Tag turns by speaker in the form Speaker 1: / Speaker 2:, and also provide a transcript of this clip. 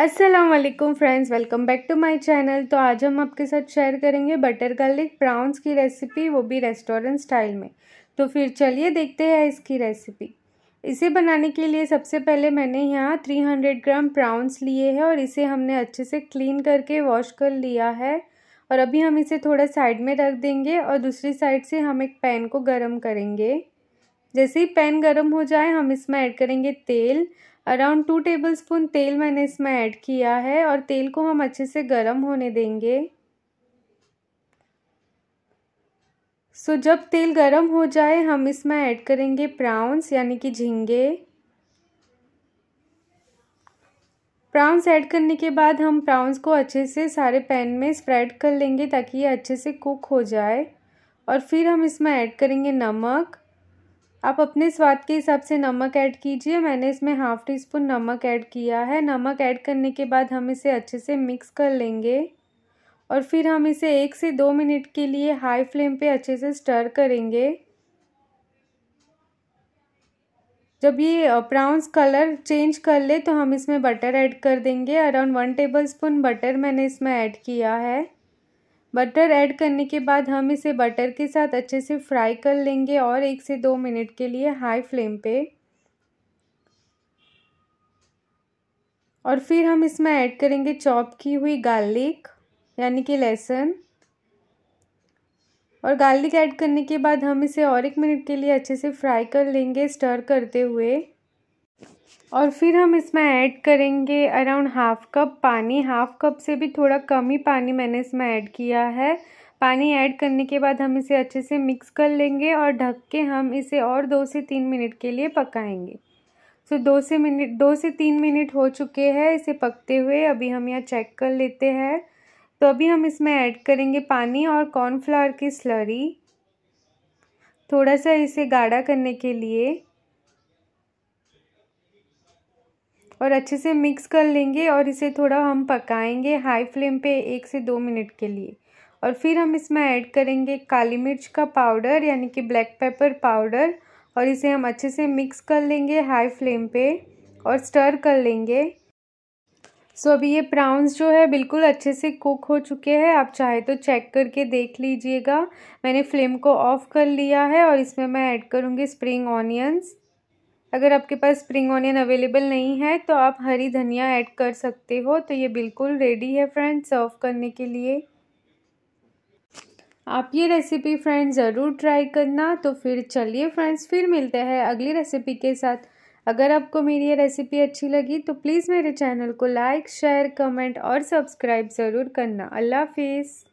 Speaker 1: Aslam friends welcome back to my channel तो आज हम आपके साथ शेयर करेंगे बटर गार्लिक प्राउन्स की रेसिपी वो भी रेस्टोरेंट स्टाइल में तो फिर चलिए देखते हैं इसकी रेसिपी इसे बनाने के लिए सबसे पहले मैंने यहाँ 300 ग्राम प्राउन्स लिए हैं और इसे हमने अच्छे से क्लीन करके वॉश कर लिया है और अभी हम इसे थोड़ा साइड में रख देंगे और दूसरी साइड से हम एक पैन को गर्म करेंगे जैसे ही पैन गर्म हो जाए हम इसमें ऐड करेंगे तेल अराउंड टू टेबल स्पून तेल मैंने इसमें ऐड किया है और तेल को हम अच्छे से गर्म होने देंगे सो so, जब तेल गर्म हो जाए हम इसमें ऐड करेंगे प्राउंस यानी कि झींगे प्राउंस ऐड करने के बाद हम प्राउन्स को अच्छे से सारे पैन में स्प्रेड कर लेंगे ताकि ये अच्छे से कुक हो जाए और फिर हम इसमें ऐड करेंगे नमक आप अपने स्वाद के हिसाब से नमक ऐड कीजिए मैंने इसमें हाफ़ टी स्पून नमक ऐड किया है नमक ऐड करने के बाद हम इसे अच्छे से मिक्स कर लेंगे और फिर हम इसे एक से दो मिनट के लिए हाई फ्लेम पे अच्छे से स्टर करेंगे जब ये ब्राउन्स कलर चेंज कर ले तो हम इसमें बटर ऐड कर देंगे around one tablespoon butter मैंने इसमें ऐड किया है बटर ऐड करने के बाद हम इसे बटर के साथ अच्छे से फ्राई कर लेंगे और एक से दो मिनट के लिए हाई फ्लेम पे और फिर हम इसमें ऐड करेंगे चॉप की हुई गार्लिक यानी कि लहसुन और गार्लिक ऐड करने के बाद हम इसे और एक मिनट के लिए अच्छे से फ्राई कर लेंगे स्टर करते हुए और फिर हम इसमें ऐड करेंगे अराउंड हाफ़ कप पानी हाफ़ कप से भी थोड़ा कम ही पानी मैंने इसमें ऐड किया है पानी ऐड करने के बाद हम इसे अच्छे से मिक्स कर लेंगे और ढक के हम इसे और दो से तीन मिनट के लिए पकाएंगे सो दो से मिनट दो से तीन मिनट हो चुके हैं इसे पकते हुए अभी हम यहाँ चेक कर लेते हैं तो अभी हम इसमें ऐड करेंगे पानी और कॉर्नफ्लावर की स्लरी थोड़ा सा इसे गाढ़ा करने के लिए और अच्छे से मिक्स कर लेंगे और इसे थोड़ा हम पकाएंगे हाई फ्लेम पे एक से दो मिनट के लिए और फिर हम इसमें ऐड करेंगे काली मिर्च का पाउडर यानी कि ब्लैक पेपर पाउडर और इसे हम अच्छे से मिक्स कर लेंगे हाई फ्लेम पे और स्टर कर लेंगे सो so, अभी ये प्राउन्स जो है बिल्कुल अच्छे से कुक हो चुके हैं आप चाहे तो चेक करके देख लीजिएगा मैंने फ्लेम को ऑफ़ कर लिया है और इसमें मैं ऐड करूँगी स्प्रिंग ऑनियंस अगर आपके पास स्प्रिंग ऑनियन अवेलेबल नहीं है तो आप हरी धनिया ऐड कर सकते हो तो ये बिल्कुल रेडी है फ्रेंड्स सर्व करने के लिए आप ये रेसिपी फ्रेंड्स ज़रूर ट्राई करना तो फिर चलिए फ्रेंड्स फिर मिलते हैं अगली रेसिपी के साथ अगर आपको मेरी ये रेसिपी अच्छी लगी तो प्लीज़ मेरे चैनल को लाइक शेयर कमेंट और सब्सक्राइब ज़रूर करना अल्लाह हाफिज़